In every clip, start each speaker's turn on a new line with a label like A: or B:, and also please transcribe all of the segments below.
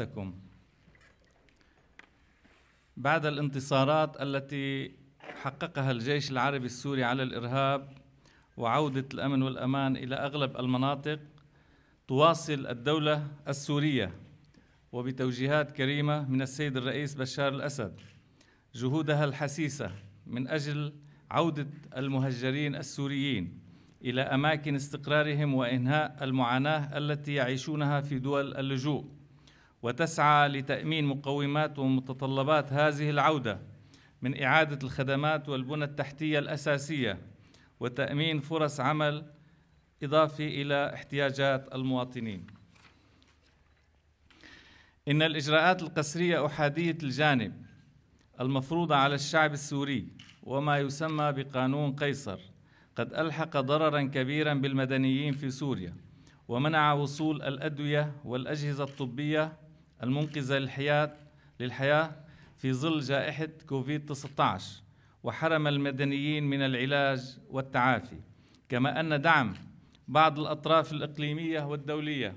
A: حياتكم بعد الانتصارات التي حققها الجيش العربي السوري على الارهاب وعوده الامن والامان الى اغلب المناطق تواصل الدوله السوريه وبتوجيهات كريمه من السيد الرئيس بشار الاسد جهودها الحسيسه من اجل عوده المهجرين السوريين الى اماكن استقرارهم وانهاء المعاناه التي يعيشونها في دول اللجوء وتسعى لتأمين مقومات ومتطلبات هذه العودة من إعادة الخدمات والبنى التحتية الأساسية وتأمين فرص عمل إضافي إلى احتياجات المواطنين إن الإجراءات القسرية أحادية الجانب المفروضة على الشعب السوري وما يسمى بقانون قيصر قد ألحق ضررا كبيرا بالمدنيين في سوريا ومنع وصول الأدوية والأجهزة الطبية المنقذة للحياة للحياة في ظل جائحة كوفيد 19 وحرم المدنيين من العلاج والتعافي كما أن دعم بعض الأطراف الإقليمية والدولية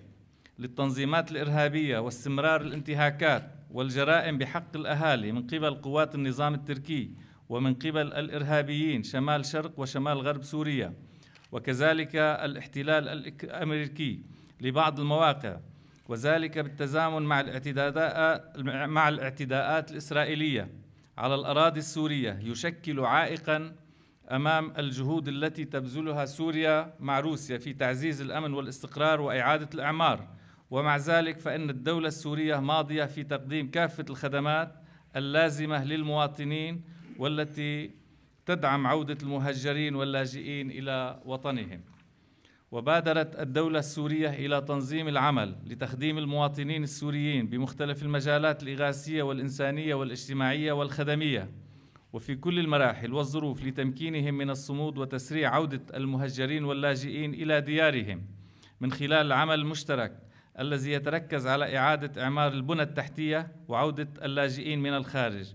A: للتنظيمات الإرهابية واستمرار الانتهاكات والجرائم بحق الأهالي من قبل قوات النظام التركي ومن قبل الإرهابيين شمال شرق وشمال غرب سوريا وكذلك الاحتلال الأمريكي لبعض المواقع وذلك بالتزامن مع الاعتداءات مع الاعتداءات الإسرائيلية على الأراضي السورية يشكل عائقا أمام الجهود التي تبذلها سوريا مع روسيا في تعزيز الأمن والاستقرار وإعادة الإعمار ومع ذلك فإن الدولة السورية ماضية في تقديم كافة الخدمات اللازمة للمواطنين والتي تدعم عودة المهجرين واللاجئين إلى وطنهم وبادرت الدولة السورية إلى تنظيم العمل لتخديم المواطنين السوريين بمختلف المجالات الإغاثية والإنسانية والاجتماعية والخدمية وفي كل المراحل والظروف لتمكينهم من الصمود وتسريع عودة المهجرين واللاجئين إلى ديارهم من خلال العمل المشترك الذي يتركز على إعادة إعمار البنى التحتية وعودة اللاجئين من الخارج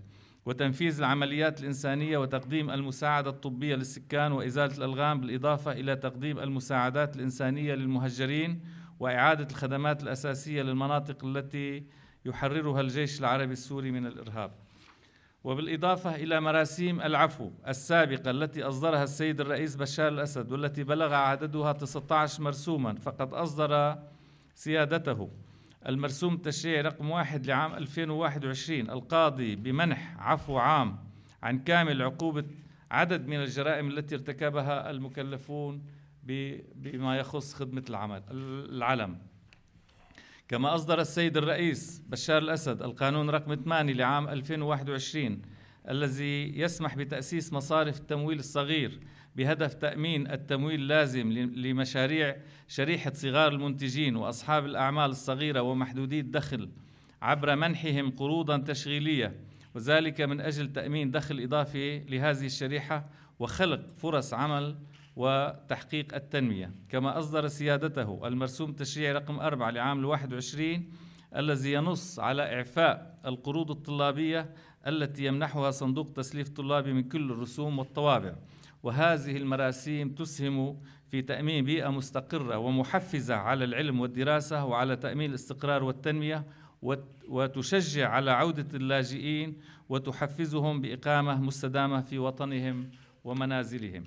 A: وتنفيذ العمليات الإنسانية وتقديم المساعدة الطبية للسكان وإزالة الألغام بالإضافة إلى تقديم المساعدات الإنسانية للمهجرين وإعادة الخدمات الأساسية للمناطق التي يحررها الجيش العربي السوري من الإرهاب وبالإضافة إلى مراسيم العفو السابقة التي أصدرها السيد الرئيس بشار الأسد والتي بلغ عددها 19 مرسوما فقد أصدر سيادته المرسوم التشريعي رقم واحد لعام 2021 القاضي بمنح عفو عام عن كامل عقوبة عدد من الجرائم التي ارتكبها المكلفون بما يخص خدمة العمل العلم كما أصدر السيد الرئيس بشار الأسد القانون رقم 8 لعام 2021 الذي يسمح بتأسيس مصارف التمويل الصغير بهدف تأمين التمويل اللازم لمشاريع شريحة صغار المنتجين وأصحاب الأعمال الصغيرة ومحدودي الدخل عبر منحهم قروضا تشغيلية وذلك من أجل تأمين دخل إضافي لهذه الشريحة وخلق فرص عمل وتحقيق التنمية كما أصدر سيادته المرسوم التشريعي رقم 4 لعام 21 الذي ينص على إعفاء القروض الطلابية التي يمنحها صندوق تسليف طلابي من كل الرسوم والطوابع وهذه المراسيم تسهم في تأمين بيئة مستقرة ومحفزة على العلم والدراسة وعلى تأمين الاستقرار والتنمية وتشجع على عودة اللاجئين وتحفزهم بإقامة مستدامة في وطنهم ومنازلهم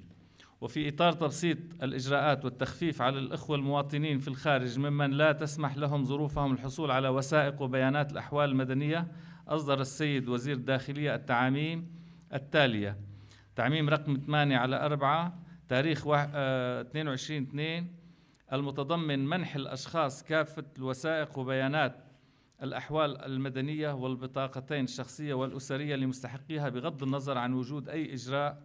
A: وفي إطار تبسيط الإجراءات والتخفيف على الإخوة المواطنين في الخارج ممن لا تسمح لهم ظروفهم الحصول على وثائق وبيانات الأحوال المدنية أصدر السيد وزير الداخلية التعاميم التالية تعميم رقم 8 على 4 تاريخ 22 2 آه، المتضمن منح الأشخاص كافة الوثائق وبيانات الأحوال المدنية والبطاقتين الشخصية والأسرية لمستحقيها بغض النظر عن وجود أي إجراء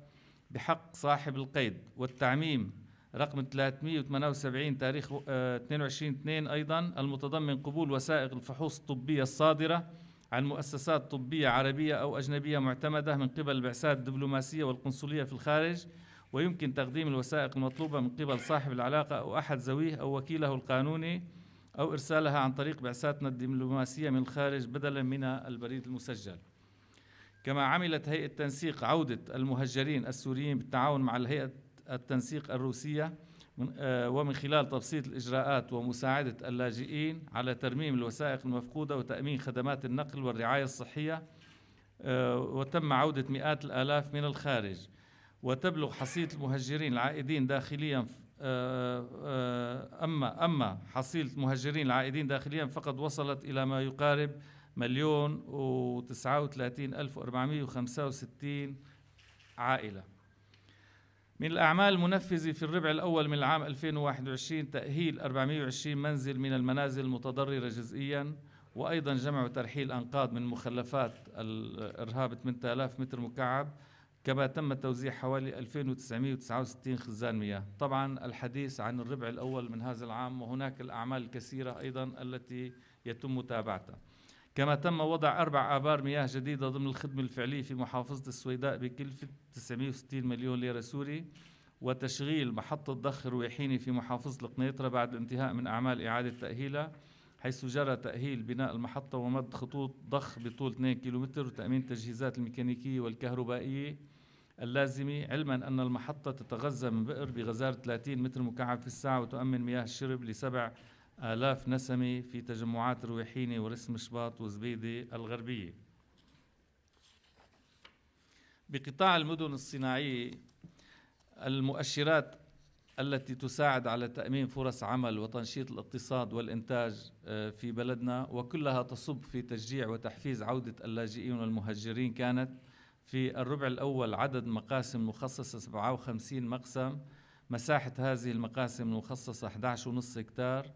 A: بحق صاحب القيد والتعميم رقم 378 تاريخ 22 آه، 2 أيضا المتضمن قبول وثائق الفحوص الطبية الصادرة عن مؤسسات طبية عربية أو أجنبية معتمدة من قبل البعثات الدبلوماسية والقنصلية في الخارج ويمكن تقديم الوثائق المطلوبة من قبل صاحب العلاقة أو أحد زويه أو وكيله القانوني أو إرسالها عن طريق بعثاتنا الدبلوماسية من الخارج بدلا من البريد المسجل كما عملت هيئة تنسيق عودة المهجرين السوريين بالتعاون مع الهيئة التنسيق الروسية آه، ومن خلال تبسيط الإجراءات ومساعدة اللاجئين على ترميم الوثائق المفقودة وتأمين خدمات النقل والرعاية الصحية آه، وتم عودة مئات الآلاف من الخارج وتبلغ حصيلة المهجرين العائدين داخليا آه، أما أما حصيلة المهجرين العائدين داخليا فقد وصلت إلى ما يقارب مليون وتسعة وثلاثين ألف وأربعمائة وخمسة وستين عائلة من الأعمال المنفذة في الربع الأول من العام 2021 تأهيل 420 منزل من المنازل المتضررة جزئياً وأيضاً جمع وترحيل أنقاض من مخلفات الإرهاب 8000 متر مكعب كما تم توزيع حوالي 2969 خزان مياه طبعا الحديث عن الربع الأول من هذا العام وهناك الأعمال الكثيرة أيضا التي يتم متابعتها كما تم وضع أربع آبار مياه جديدة ضمن الخدمة الفعلية في محافظة السويداء بكلفة 960 مليون ليرة سوري وتشغيل محطة ضخ رويحيني في محافظة القنيطرة بعد الانتهاء من أعمال إعادة تأهيلها حيث جرى تأهيل بناء المحطة ومد خطوط ضخ بطول 2 كيلومتر وتأمين التجهيزات الميكانيكية والكهربائية اللازمة علما أن المحطة تتغذى من بئر بغزارة 30 متر مكعب في الساعة وتؤمن مياه الشرب لسبع آلاف نسمة في تجمعات رويحينة ورسم شباط وزبيدة الغربية بقطاع المدن الصناعية المؤشرات التي تساعد على تأمين فرص عمل وتنشيط الاقتصاد والإنتاج آه، في بلدنا وكلها تصب في تشجيع وتحفيز عودة اللاجئين والمهجرين كانت في الربع الأول عدد مقاسم مخصصة 57 مقسم مساحة هذه المقاسم المخصصة 11.5 هكتار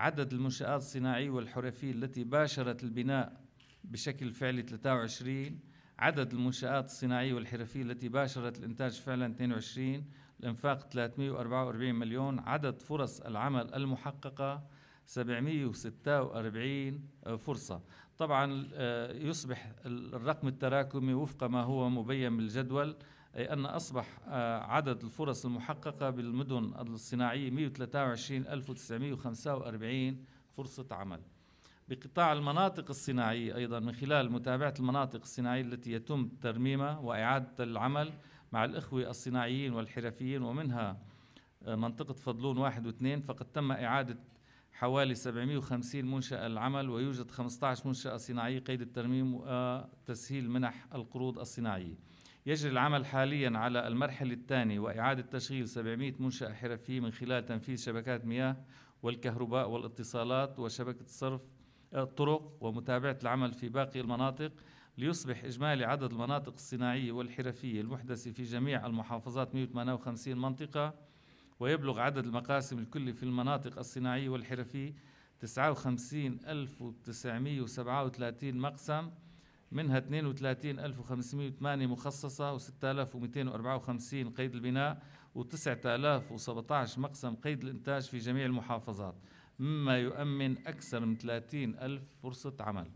A: عدد المنشآت الصناعية والحرفية التي باشرت البناء بشكل فعلي 23 عدد المنشآت الصناعية والحرفية التي باشرت الإنتاج فعلا 22 الإنفاق 344 مليون عدد فرص العمل المحققة 746 آه، فرصة طبعا آه، يصبح الرقم التراكمي وفق ما هو مبين بالجدول أي أن أصبح آه، عدد الفرص المحققة بالمدن الصناعية 123945 فرصة عمل بقطاع المناطق الصناعية أيضا من خلال متابعة المناطق الصناعية التي يتم ترميمها وإعادة العمل مع الإخوة الصناعيين والحرفيين ومنها آه، منطقة فضلون واحد واثنين فقد تم إعادة حوالي 750 منشأة للعمل ويوجد 15 منشأة صناعية قيد الترميم وتسهيل آه، منح القروض الصناعية يجري العمل حاليا على المرحلة الثانية وإعادة تشغيل 700 منشأة حرفية من خلال تنفيذ شبكات مياه والكهرباء والاتصالات وشبكة الصرف الطرق آه، ومتابعة العمل في باقي المناطق ليصبح إجمالي عدد المناطق الصناعية والحرفية المحدثة في جميع المحافظات 158 منطقة ويبلغ عدد المقاسم الكلي في المناطق الصناعية والحرفية 59937 مقسم منها 32508 مخصصة و6254 قيد البناء و9017 مقسم قيد الإنتاج في جميع المحافظات مما يؤمن أكثر من 30 ألف فرصة عمل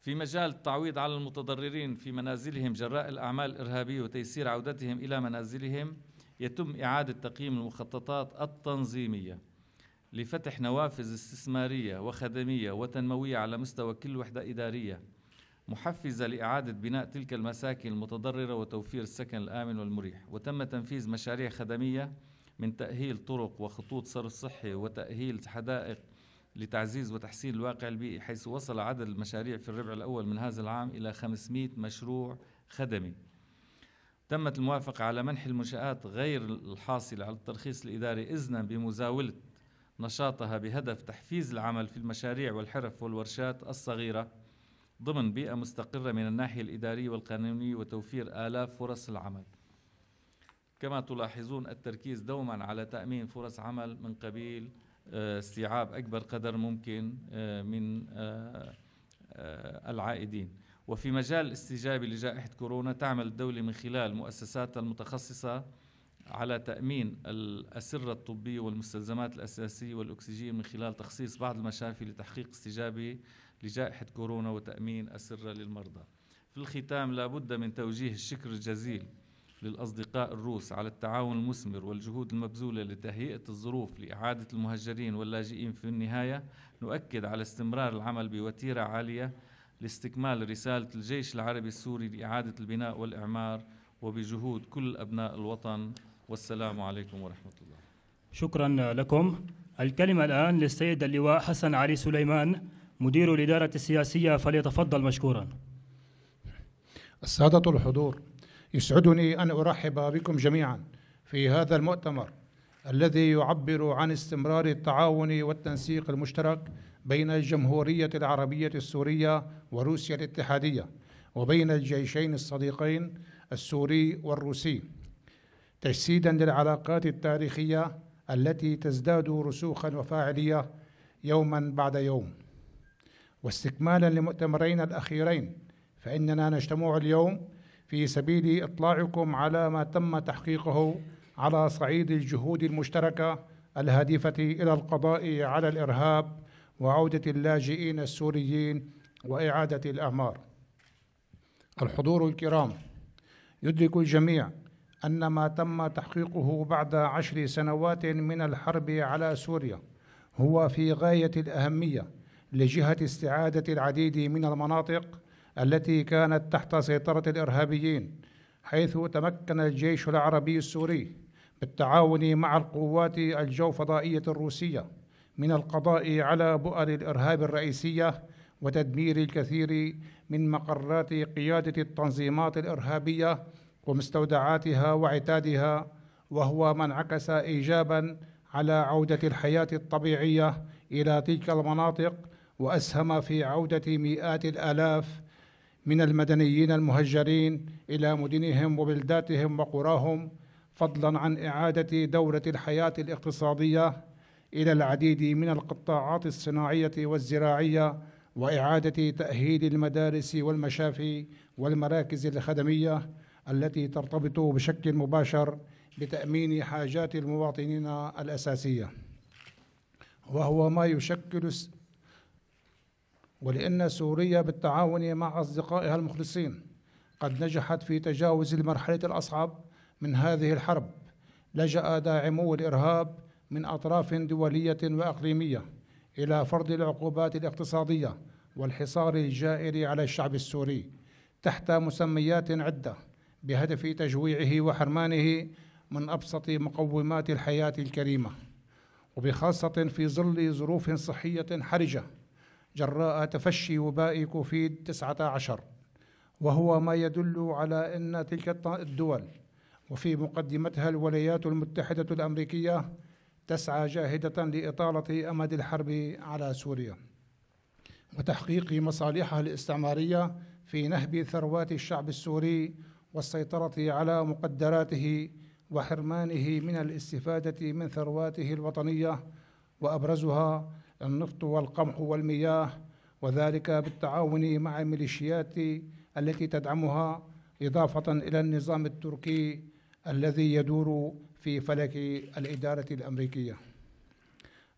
A: في مجال التعويض على المتضررين في منازلهم جراء الأعمال الإرهابية وتيسير عودتهم إلى منازلهم يتم إعادة تقييم المخططات التنظيمية لفتح نوافذ استثمارية وخدمية وتنموية على مستوى كل وحدة إدارية محفزة لإعادة بناء تلك المساكن المتضررة وتوفير السكن الآمن والمريح وتم تنفيذ مشاريع خدمية من تأهيل طرق وخطوط صرف صحي وتأهيل حدائق لتعزيز وتحسين الواقع البيئي حيث وصل عدد المشاريع في الربع الأول من هذا العام إلى 500 مشروع خدمي تمت الموافقة على منح المنشآت غير الحاصلة على الترخيص الإداري إذنا بمزاولة نشاطها بهدف تحفيز العمل في المشاريع والحرف والورشات الصغيرة ضمن بيئة مستقرة من الناحية الإدارية والقانونية وتوفير آلاف فرص العمل. كما تلاحظون التركيز دوما على تأمين فرص عمل من قبيل آه، استيعاب أكبر قدر ممكن آه، من آه، العائدين وفي مجال الاستجابة لجائحة كورونا تعمل الدولة من خلال مؤسساتها المتخصصة على تأمين الأسرة الطبية والمستلزمات الأساسية والأكسجين من خلال تخصيص بعض المشافي لتحقيق استجابة لجائحة كورونا وتأمين أسرة للمرضى في الختام لابد من توجيه الشكر الجزيل للأصدقاء الروس على التعاون المثمر والجهود المبذولة لتهيئة الظروف لإعادة المهجرين واللاجئين في النهاية نؤكد على استمرار العمل بوتيرة عالية لاستكمال رسالة الجيش العربي السوري لإعادة البناء والإعمار وبجهود كل أبناء الوطن والسلام عليكم ورحمة الله شكرا لكم الكلمة الآن للسيد اللواء
B: حسن علي سليمان مدير الإدارة السياسية فليتفضل مشكورا السادة الحضور يسعدني أن أرحب بكم جميعا في هذا المؤتمر الذي يعبر عن استمرار التعاون والتنسيق المشترك بين الجمهورية العربية السورية وروسيا الاتحادية وبين الجيشين الصديقين السوري والروسي تجسيدا للعلاقات التاريخية التي تزداد رسوخا وفاعلية يوما بعد يوم واستكمالا لمؤتمرين الأخيرين فإننا نجتمع اليوم في سبيل إطلاعكم على ما تم تحقيقه على صعيد الجهود المشتركة الهادفة إلى القضاء على الإرهاب وعودة اللاجئين السوريين وإعادة الأعمار الحضور الكرام يدرك الجميع أن ما تم تحقيقه بعد عشر سنوات من الحرب على سوريا هو في غاية الأهمية لجهة استعادة العديد من المناطق التي كانت تحت سيطرة الإرهابيين حيث تمكن الجيش العربي السوري بالتعاون مع القوات الجوفضائية الروسية من القضاء على بؤر الإرهاب الرئيسية وتدمير الكثير من مقرات قيادة التنظيمات الإرهابية ومستودعاتها وعتادها وهو ما انعكس ايجابا على عوده الحياه الطبيعيه الى تلك المناطق واسهم في عوده مئات الالاف من المدنيين المهجرين الى مدنهم وبلداتهم وقراهم فضلا عن اعاده دوره الحياه الاقتصاديه الى العديد من القطاعات الصناعيه والزراعيه واعاده تاهيل المدارس والمشافي والمراكز الخدميه التي ترتبط بشكل مباشر بتأمين حاجات المواطنين الأساسية وهو ما يشكل ولأن سوريا بالتعاون مع أصدقائها المخلصين قد نجحت في تجاوز المرحلة الأصعب من هذه الحرب لجأ داعمو الإرهاب من أطراف دولية وأقليمية إلى فرض العقوبات الاقتصادية والحصار الجائر على الشعب السوري تحت مسميات عدة بهدف تجويعه وحرمانه من ابسط مقومات الحياه الكريمه وبخاصه في ظل ظروف صحيه حرجه جراء تفشي وباء كوفيد 19 وهو ما يدل على ان تلك الدول وفي مقدمتها الولايات المتحده الامريكيه تسعى جاهده لاطاله امد الحرب على سوريا وتحقيق مصالحها الاستعماريه في نهب ثروات الشعب السوري والسيطرة على مقدراته وحرمانه من الاستفادة من ثرواته الوطنية وأبرزها النفط والقمح والمياه وذلك بالتعاون مع الميليشيات التي تدعمها إضافة إلى النظام التركي الذي يدور في فلك الإدارة الأمريكية.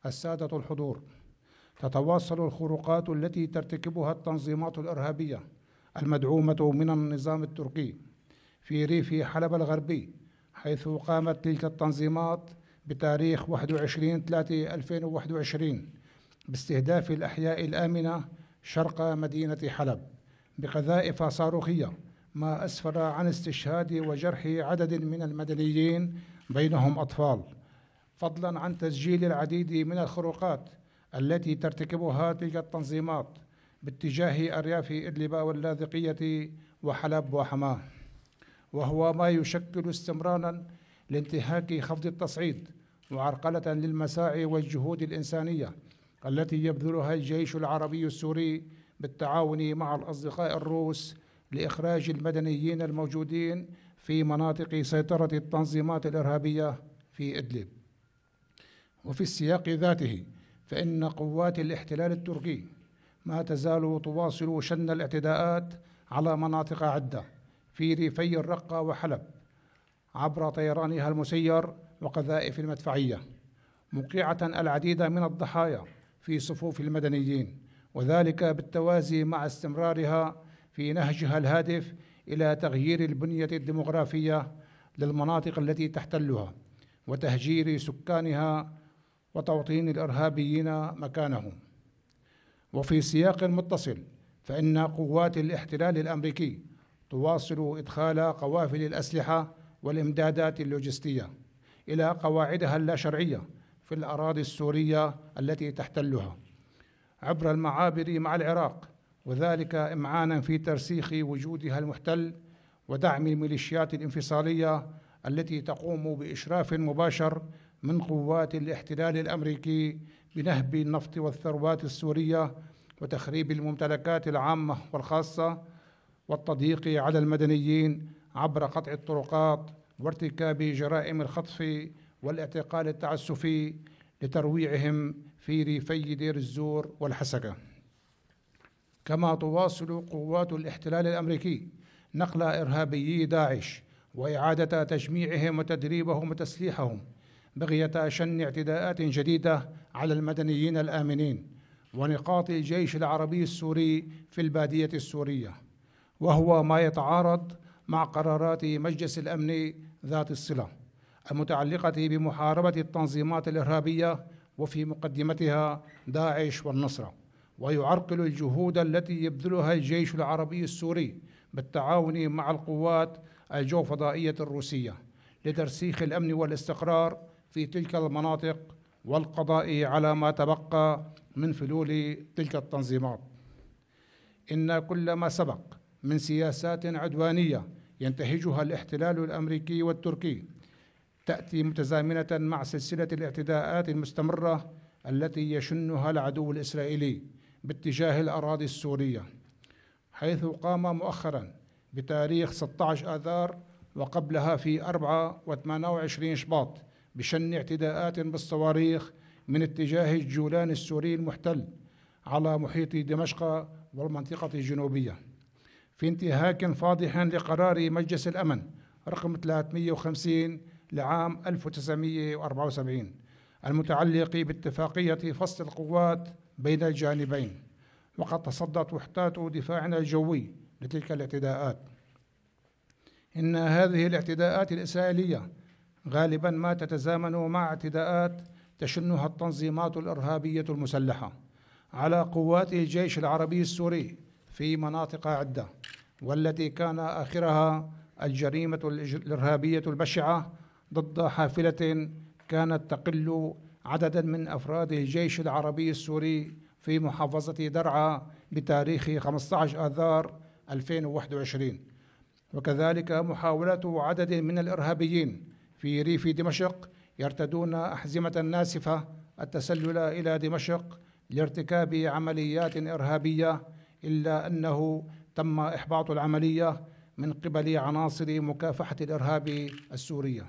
B: السادة الحضور تتواصل الخروقات التي ترتكبها التنظيمات الإرهابية المدعومة من النظام التركي في ريف حلب الغربي حيث قامت تلك التنظيمات بتاريخ 21 3 2021 باستهداف الأحياء الآمنة شرق مدينة حلب بقذائف صاروخية ما أسفر عن استشهاد وجرح عدد من المدنيين بينهم أطفال فضلا عن تسجيل العديد من الخروقات التي ترتكبها تلك التنظيمات باتجاه أرياف إدلب واللاذقية وحلب وحماه وهو ما يشكل استمرارا لانتهاك خفض التصعيد وعرقلة للمساعي والجهود الإنسانية التي يبذلها الجيش العربي السوري بالتعاون مع الأصدقاء الروس لإخراج المدنيين الموجودين في مناطق سيطرة التنظيمات الإرهابية في إدلب وفي السياق ذاته فإن قوات الاحتلال التركي ما تزال تواصل شن الاعتداءات على مناطق عدة في ريفي الرقة وحلب عبر طيرانها المسير وقذائف المدفعية موقعة العديد من الضحايا في صفوف المدنيين وذلك بالتوازي مع استمرارها في نهجها الهادف إلى تغيير البنية الديمغرافية للمناطق التي تحتلها وتهجير سكانها وتوطين الارهابيين مكانهم وفي سياق متصل فان قوات الاحتلال الامريكي تواصل إدخال قوافل الأسلحة والإمدادات اللوجستية إلى قواعدها اللاشرعية في الأراضي السورية التي تحتلها عبر المعابر مع العراق وذلك إمعانا في ترسيخ وجودها المحتل ودعم الميليشيات الانفصالية التي تقوم بإشراف مباشر من قوات الاحتلال الأمريكي بنهب النفط والثروات السورية وتخريب الممتلكات العامة والخاصة والتضييق على المدنيين عبر قطع الطرقات وارتكاب جرائم الخطف والاعتقال التعسفي لترويعهم في ريفي دير الزور والحسكة كما تواصل قوات الاحتلال الأمريكي نقل إرهابيي داعش وإعادة تجميعهم وتدريبهم وتسليحهم بغية شن اعتداءات جديدة على المدنيين الآمنين ونقاط الجيش العربي السوري في البادية السورية وهو ما يتعارض مع قرارات مجلس الامن ذات الصله المتعلقه بمحاربه التنظيمات الارهابيه وفي مقدمتها داعش والنصره ويعرقل الجهود التي يبذلها الجيش العربي السوري بالتعاون مع القوات الجوفضائيه الروسيه لترسيخ الامن والاستقرار في تلك المناطق والقضاء على ما تبقى من فلول تلك التنظيمات ان كل ما سبق من سياسات عدوانية ينتهجها الاحتلال الأمريكي والتركي تأتي متزامنة مع سلسلة الاعتداءات المستمرة التي يشنها العدو الإسرائيلي باتجاه الأراضي السورية حيث قام مؤخرا بتاريخ 16 آذار وقبلها في 4 و28 شباط بشن اعتداءات بالصواريخ من اتجاه الجولان السوري المحتل على محيط دمشق والمنطقة الجنوبية في انتهاك فاضح لقرار مجلس الأمن رقم 350 لعام 1974 المتعلق باتفاقية فصل القوات بين الجانبين وقد تصدت وحدات دفاعنا الجوي لتلك الاعتداءات إن هذه الاعتداءات الإسرائيلية غالبا ما تتزامن مع اعتداءات تشنها التنظيمات الإرهابية المسلحة على قوات الجيش العربي السوري في مناطق عدة والتي كان آخرها الجريمة الإرهابية البشعة ضد حافلة كانت تقل عددا من أفراد الجيش العربي السوري في محافظة درعا بتاريخ 15 آذار 2021 وكذلك محاولة عدد من الإرهابيين في ريف دمشق يرتدون أحزمة ناسفة التسلل إلى دمشق لارتكاب عمليات إرهابية إلا أنه تم إحباط العملية من قبل عناصر مكافحة الإرهاب السورية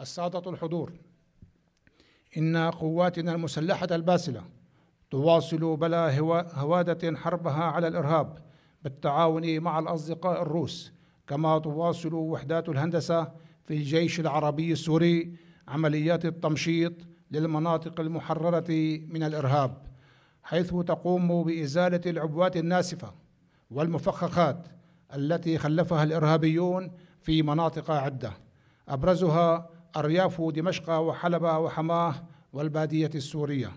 B: السادة الحضور إن قواتنا المسلحة الباسلة تواصل بلا هوادة حربها على الإرهاب بالتعاون مع الأصدقاء الروس كما تواصل وحدات الهندسة في الجيش العربي السوري عمليات التمشيط للمناطق المحررة من الإرهاب حيث تقوم بإزالة العبوات الناسفة والمفخخات التي خلفها الارهابيون في مناطق عده ابرزها ارياف دمشق وحلب وحماه والباديه السوريه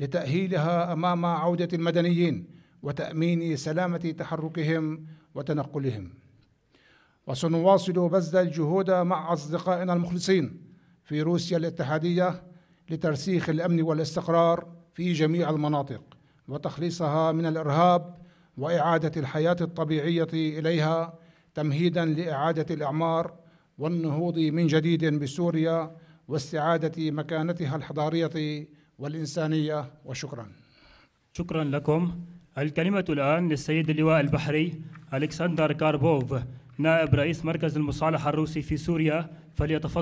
B: لتاهيلها امام عوده المدنيين وتامين سلامه تحركهم وتنقلهم وسنواصل بذل الجهود مع اصدقائنا المخلصين في روسيا الاتحاديه لترسيخ الامن والاستقرار في جميع المناطق وتخليصها من الارهاب واعاده الحياه الطبيعيه اليها تمهيدا لاعاده الاعمار والنهوض من جديد بسوريا واستعاده مكانتها الحضاريه والانسانيه وشكرا. شكرا لكم. الكلمه الان للسيد اللواء البحري الكسندر
A: كاربوف نائب رئيس مركز المصالحه الروسي في سوريا فليتفضل